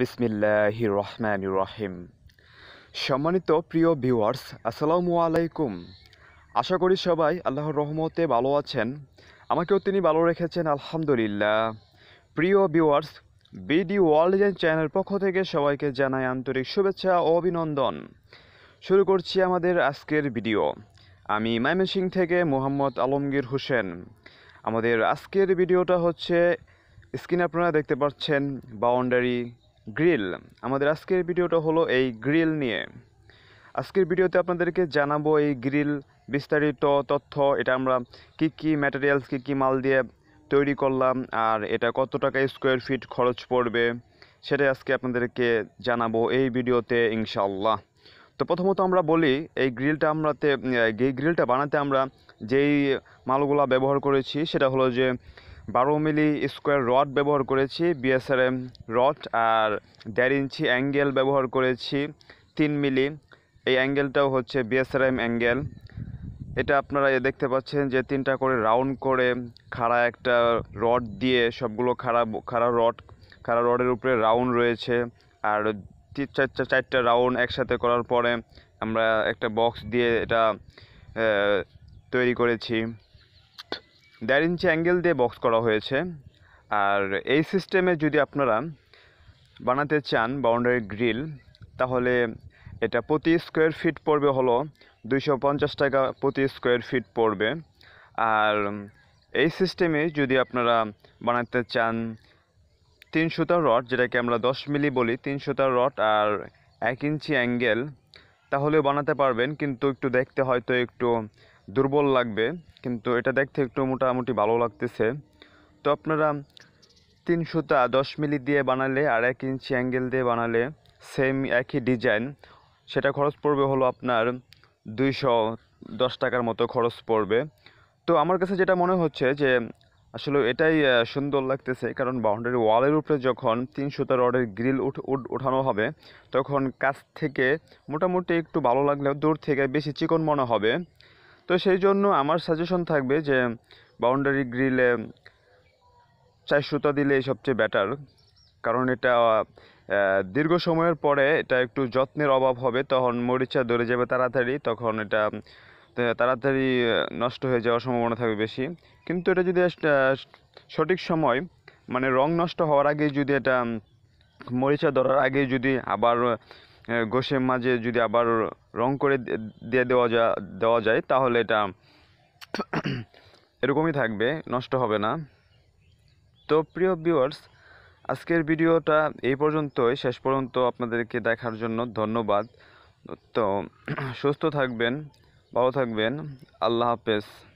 বিসমিল্লাহি রহমান রহিম সম্মানিত প্রিয় ভিউয়ার্স আসসালামু আলাইকুম আশা করি সবাই আল্লাহর রহমতে ভালো আছেন আমাকেও তিনি ভালো রেখেছেন আলহামদুলিল্লাহ প্রিয় ভিউয়ার্স বিডি ওয়ার্ল্ড চ্যানেল পক্ষ থেকে সবাইকে জানাই আন্তরিক শুভেচ্ছা ও অভিনন্দন শুরু করছি আমাদের আজকের ভিডিও আমি মাইমেসিং থেকে মোহাম্মদ আলমগীর হোসেন আমাদের আজকের ভিডিওটা হচ্ছে স্ক্রিনে আপনারা দেখতে পাচ্ছেন বাউন্ডারি গ্রিল আমাদের আজকের ভিডিওটা হলো এই গ্রিল নিয়ে আজকের ভিডিওতে আপনাদেরকে জানাবো এই গ্রিল বিস্তারিত তথ্য এটা আমরা কি কি ম্যাটেরিয়ালস কি কি মাল দিয়ে তৈরি করলাম আর এটা কত টাকা স্কোয়ার ফিট খরচ পড়বে সেটাই আজকে আপনাদেরকে জানাবো এই ভিডিওতে ইনশাল্লাহ তো প্রথমত আমরা বলি এই গ্রিলটা আমরাতে গ্রিলটা বানাতে আমরা যেই মালগুলা ব্যবহার করেছি সেটা হলো যে বারো মিলি স্কোয়ার রড ব্যবহার করেছি বিএসআরএম রড আর দেড় ইঞ্চি অ্যাঙ্গেল ব্যবহার করেছি তিন মিলি এই অ্যাঙ্গেলটাও হচ্ছে বিএসআরএম অ্যাঙ্গেল এটা আপনারা দেখতে পাচ্ছেন যে তিনটা করে রাউন্ড করে খাড়া একটা রড দিয়ে সবগুলো খাড়া খাড়া রড খাড়া রডের উপরে রাউন্ড রয়েছে আর তিন চারটা চারটা রাউন্ড একসাথে করার পরে আমরা একটা বক্স দিয়ে এটা তৈরি করেছি দেড় ইঞ্চি অ্যাঙ্গেল দিয়ে বক্স করা হয়েছে আর এই সিস্টেমে যদি আপনারা বানাতে চান বাউন্ডারি গ্রিল তাহলে এটা প্রতি স্কোয়ার ফিট পড়বে হলো দুইশো টাকা প্রতি স্কোয়ার ফিট পড়বে আর এই সিস্টেমে যদি আপনারা বানাতে চান তিন সুতার রড যেটাকে আমরা দশ মিলি বলি তিন সুতার রড আর এক ইঞ্চি অ্যাঙ্গেল তাহলে বানাতে পারবেন কিন্তু একটু দেখতে হয়তো একটু দুর্বল লাগবে কিন্তু এটা দেখতে একটু মোটামুটি ভালো লাগতেছে তো আপনারা তিন সুতা দশ মিলি দিয়ে বানালে আর এক ইঞ্চি অ্যাঙ্গেল দিয়ে বানালে সেম একই ডিজাইন সেটা খরচ পড়বে হলো আপনার দুইশো দশ টাকার মতো খরচ পড়বে তো আমার কাছে যেটা মনে হচ্ছে যে আসলে এটাই সুন্দর লাগতেছে কারণ বাউন্ডারি ওয়ালের উপরে যখন তিন সুতা রডের গ্রিল উঠানো হবে তখন কাছ থেকে মোটামুটি একটু ভালো লাগলেও দূর থেকে বেশি চিকন মনে হবে তো সেই জন্য আমার সাজেশন থাকবে যে বাউন্ডারি গ্রিলে চার সুতা দিলেই সবচেয়ে বেটার কারণ এটা দীর্ঘ সময়ের পরে এটা একটু যত্নের অভাব হবে তখন মরিচা ধরে যাবে তাড়াতাড়ি তখন এটা তাড়াতাড়ি নষ্ট হয়ে যাওয়ার সম্ভাবনা থাকবে বেশি কিন্তু এটা যদি সঠিক সময় মানে রং নষ্ট হওয়ার আগে যদি এটা মরিচা ধরার আগে যদি আবার ঘষে মাঝে যদি আবার রং করে দিয়ে দেওয়া যা দেওয়া যায় তাহলে এটা এরকমই থাকবে নষ্ট হবে না তো প্রিয় ভিউয়ার্স আজকের ভিডিওটা এই পর্যন্তই শেষ পর্যন্ত আপনাদেরকে দেখার জন্য ধন্যবাদ তো সুস্থ থাকবেন ভালো থাকবেন আল্লাহ হাফেজ